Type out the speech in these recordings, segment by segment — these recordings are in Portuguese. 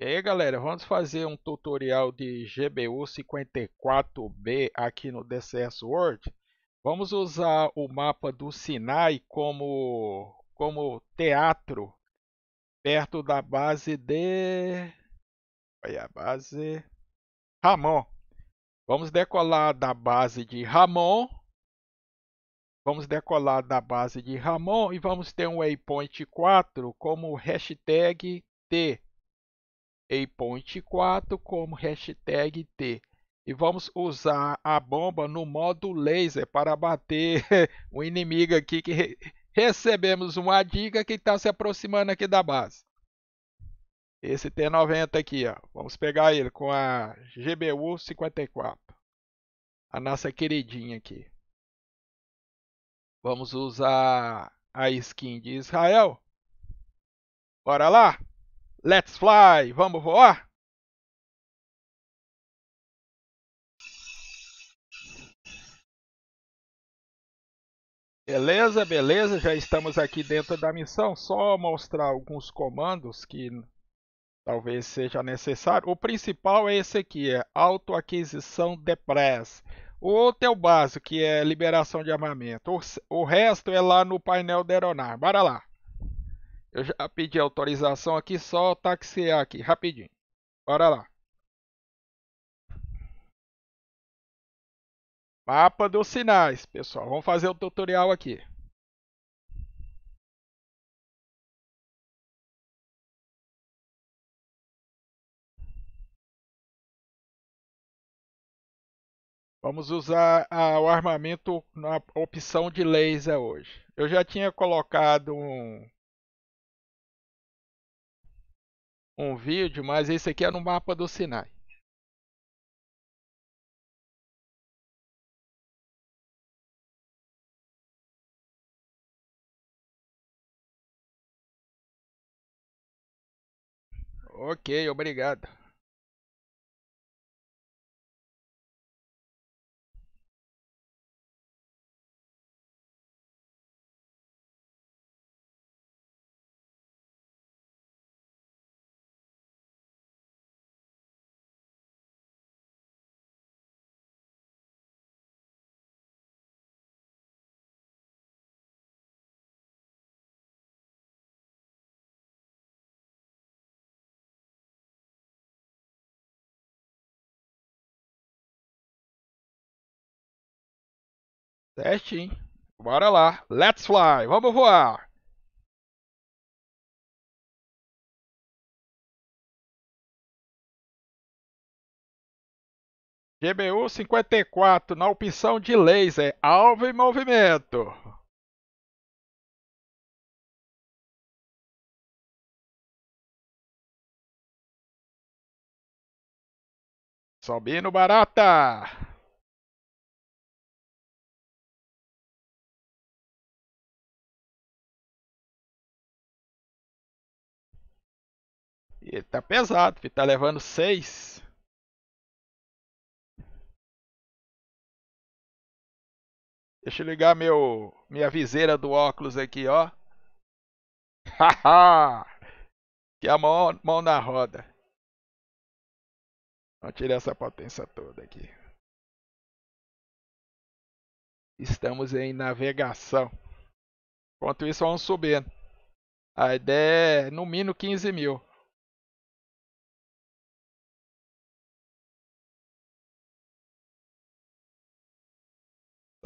E aí galera, vamos fazer um tutorial de GBU54B aqui no DCS World. Vamos usar o mapa do Sinai como, como teatro perto da base de... Olha a base... Ramon. Vamos decolar da base de Ramon. Vamos decolar da base de Ramon e vamos ter um waypoint 4 como hashtag T EIPOINT4 como hashtag T. E vamos usar a bomba no modo laser para bater o inimigo aqui que recebemos uma dica que está se aproximando aqui da base. Esse T90 aqui, ó. vamos pegar ele com a GBU-54, a nossa queridinha aqui. Vamos usar a skin de Israel. Bora lá! Let's fly! Vamos voar? Beleza, beleza, já estamos aqui dentro da missão, só mostrar alguns comandos que talvez seja necessário. O principal é esse aqui, é de press. O outro é o básico, que é liberação de armamento. O resto é lá no painel da aeronave. Bora lá! Eu já pedi autorização aqui, só taxear aqui, rapidinho. Bora lá. Mapa dos sinais, pessoal. Vamos fazer o tutorial aqui. Vamos usar a, o armamento na opção de laser hoje. Eu já tinha colocado um um vídeo, mas esse aqui é no mapa do Sinai. Ok, obrigado. Teste, hein? Bora lá. Let's fly. Vamos voar. GBU 54 na opção de laser, alvo em movimento. Subindo barata. Ele tá pesado, ele tá levando 6. Deixa eu ligar meu minha viseira do óculos aqui, ó. Haha! que é a mão, mão na roda. Vamos tirar essa potência toda aqui. Estamos em navegação. Enquanto isso, vamos subindo. A ideia é no mínimo 15 mil.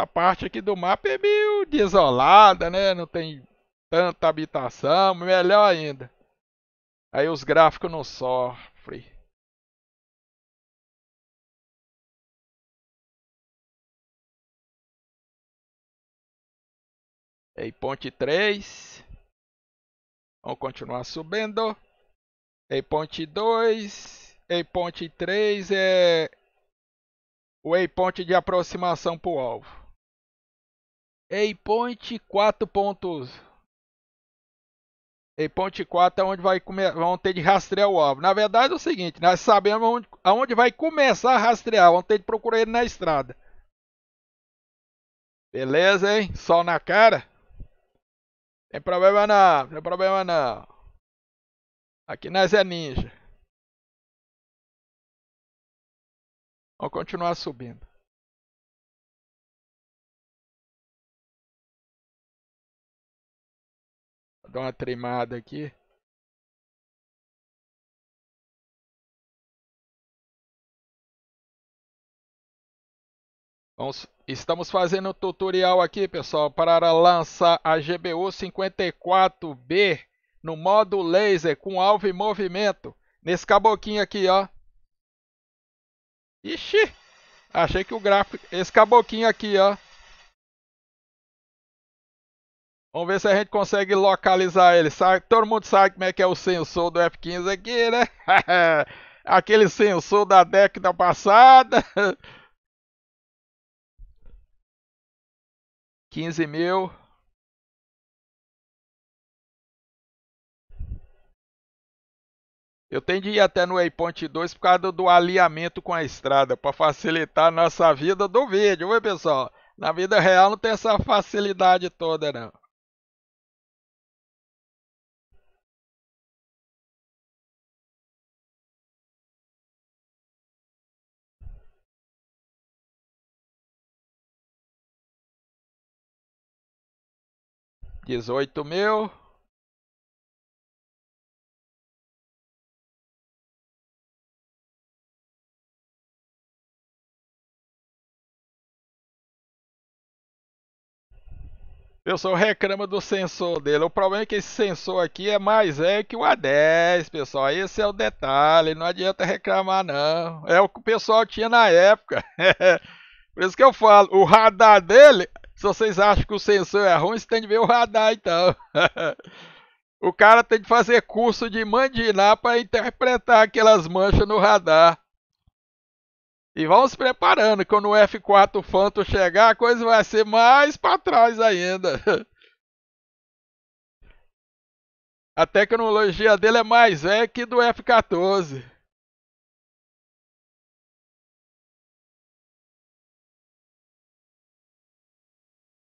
Essa parte aqui do mapa é meio desolada, né? Não tem tanta habitação, melhor ainda. Aí os gráficos não sofrem. Ei, ponte 3. Vamos continuar subindo. Ei, ponte 2. Ei, ponte 3 é o waypoint de aproximação para o alvo. Waypoint 4 pontos. Waypoint 4 é onde vai comer, vão ter de rastrear o alvo. Na verdade é o seguinte, nós sabemos onde, aonde vai começar a rastrear, vão ter de procurar ele na estrada. Beleza, hein? Sol na cara. Tem problema não, tem problema não. Aqui nós é ninja. Vamos continuar subindo. dar uma tremada aqui. Vamos, estamos fazendo um tutorial aqui, pessoal, para lançar a GBU 54B no modo laser com alvo e movimento. Nesse caboquinho aqui, ó. Ixi, achei que o gráfico... Esse caboquinho aqui, ó. Vamos ver se a gente consegue localizar ele. Sabe, todo mundo sabe como é que é o sensor do F-15 aqui, né? Aquele sensor da década passada. 15 mil. Eu tenho de ir até no Waypoint 2 por causa do, alinhamento com a estrada, para facilitar a nossa vida do vídeo, viu pessoal? Na vida real não tem essa facilidade toda não. 18 mil Eu sou reclama do sensor dele. O problema é que esse sensor aqui é mais velho que o A10, pessoal. Esse é o detalhe, não adianta reclamar não. É o que o pessoal tinha na época. Por isso que eu falo, o radar dele se vocês acham que o sensor é ruim, vocês têm de ver o radar, então. o cara tem de fazer curso de mandinar para interpretar aquelas manchas no radar. E vamos se preparando, quando o F4 Phantom chegar, a coisa vai ser mais para trás ainda. A tecnologia dele é mais velha que do F-14.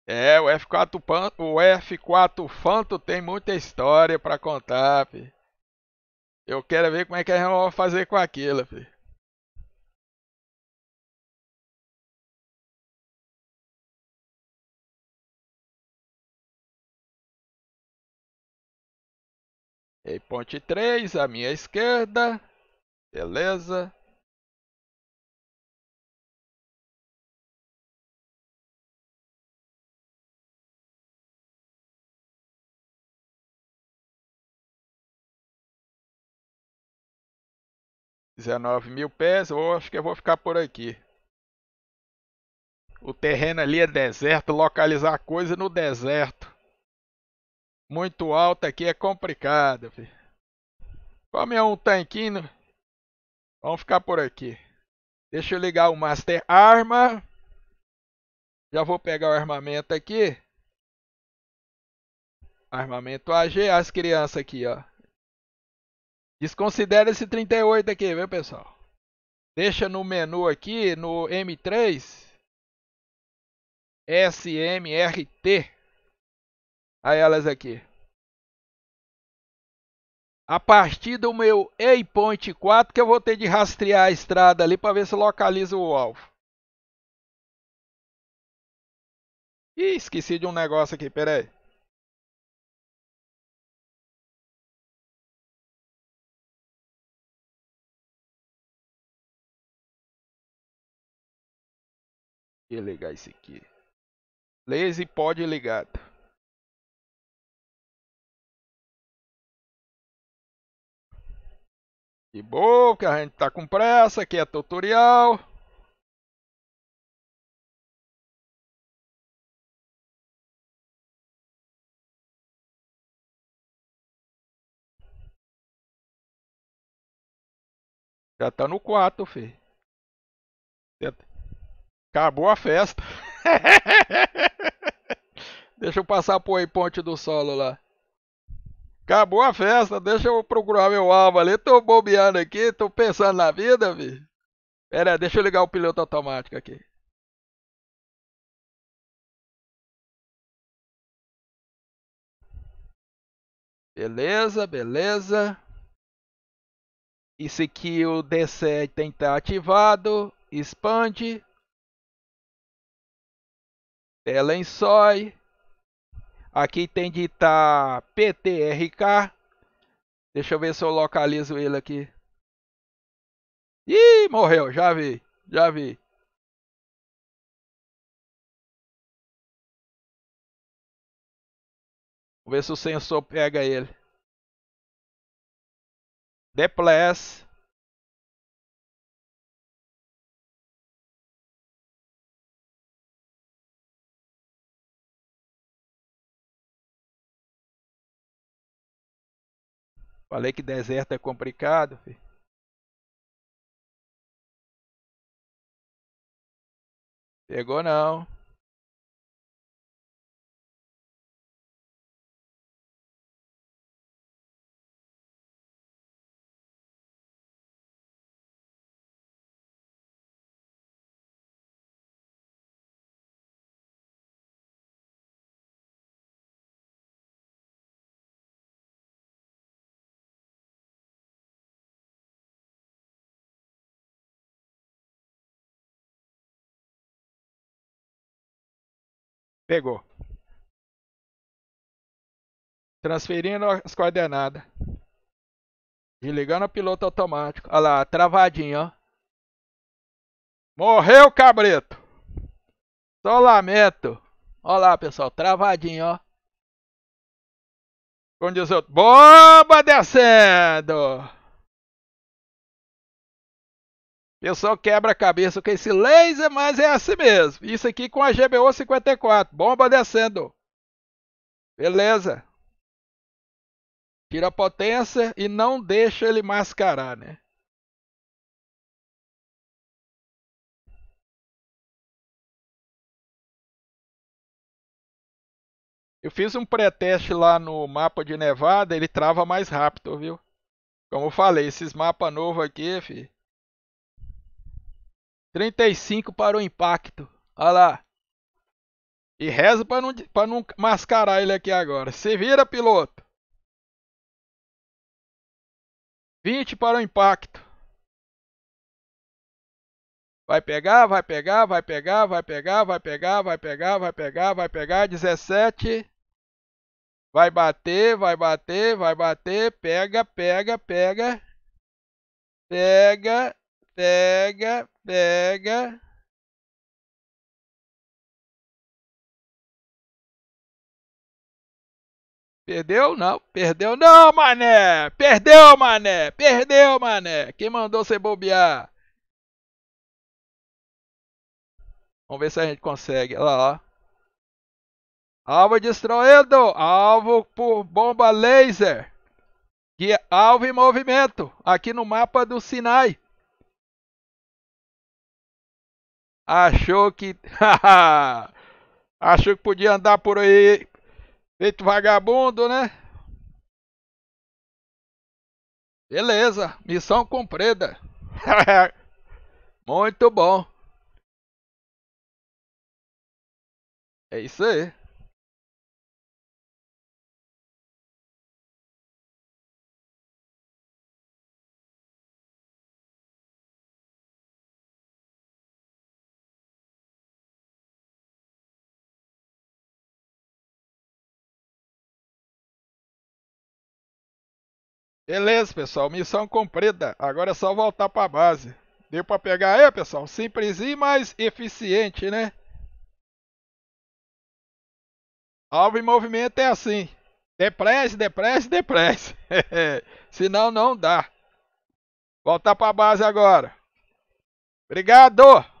É, o F4, Pan, o F4 Fanto tem muita história para contar, fi. Eu quero ver como é que a gente vai fazer com aquilo, fi. E ponte 3, à minha esquerda. Beleza. 19 mil pés, eu acho que eu vou ficar por aqui. O terreno ali é deserto, localizar coisa no deserto. Muito alto aqui é complicado. Filho. Come um tanquinho. Vamos ficar por aqui. Deixa eu ligar o Master Arma. Já vou pegar o armamento aqui. Armamento AG. As crianças aqui, ó. Desconsidera esse 38 aqui, viu, pessoal? Deixa no menu aqui, no M3, SMRT, a elas aqui. A partir do meu Waypoint 4 que eu vou ter de rastrear a estrada ali para ver se localiza o alvo. Ih, esqueci de um negócio aqui, peraí. ligar isso aqui. Lazy pode ligado. Que bom que a gente tá com pressa, aqui é tutorial. Já tá no quatro, Fê. Acabou a festa. deixa eu passar por aí ponte do solo lá. Acabou a festa, deixa eu procurar meu alvo ali. Tô bobeando aqui, tô pensando na vida, vi. Pera, aí, deixa eu ligar o piloto automático aqui. Beleza, beleza. Esse aqui o D7 tem que estar ativado. Expande é, lençóis. Aqui tem de estar tá PTRK. Deixa eu ver se eu localizo ele aqui. Ih, morreu, já vi, já vi. Vou ver se o sensor pega ele. Depless. Falei que deserto é complicado, filho. Pegou não. Pegou. Transferindo as coordenadas. Desligando o piloto automático. Olha lá, travadinho, ó. Morreu, cabreto. Só lamento. Olha lá, pessoal, travadinho, ó. Como diz outro, bomba descendo pessoal quebra a cabeça com esse laser, mas é assim mesmo. Isso aqui com a GBO 54, bomba descendo. Beleza. Tira a potência e não deixa ele mascarar, né? Eu fiz um pré-teste lá no mapa de Nevada, ele trava mais rápido, viu? Como eu falei, esses mapas novos aqui, filho, 35 para o impacto. Olha lá. E reza para não, não mascarar ele aqui agora. Se vira, piloto. 20 para o impacto. Vai pegar, vai pegar, vai pegar, vai pegar, vai pegar, vai pegar, vai pegar, vai pegar. 17. Vai bater, vai bater, vai bater. Pega, pega, pega. Pega pega, pega. Perdeu? Não, perdeu não, mané! Perdeu, mané! Perdeu, mané! Quem mandou você bobear? Vamos ver se a gente consegue. Olha lá, Alvo destruído! Alvo por bomba laser! alvo em movimento! Aqui no mapa do Sinai. Achou que. Achou que podia andar por aí feito vagabundo, né? Beleza, missão cumprida. Muito bom. É isso aí. Beleza, pessoal. Missão cumprida. Agora é só voltar para a base. Deu para pegar aí, é, pessoal? Simples e mais eficiente, né? Alvo em movimento é assim. Depresse, depresse, depresse. Senão não dá. Voltar para a base agora. Obrigado!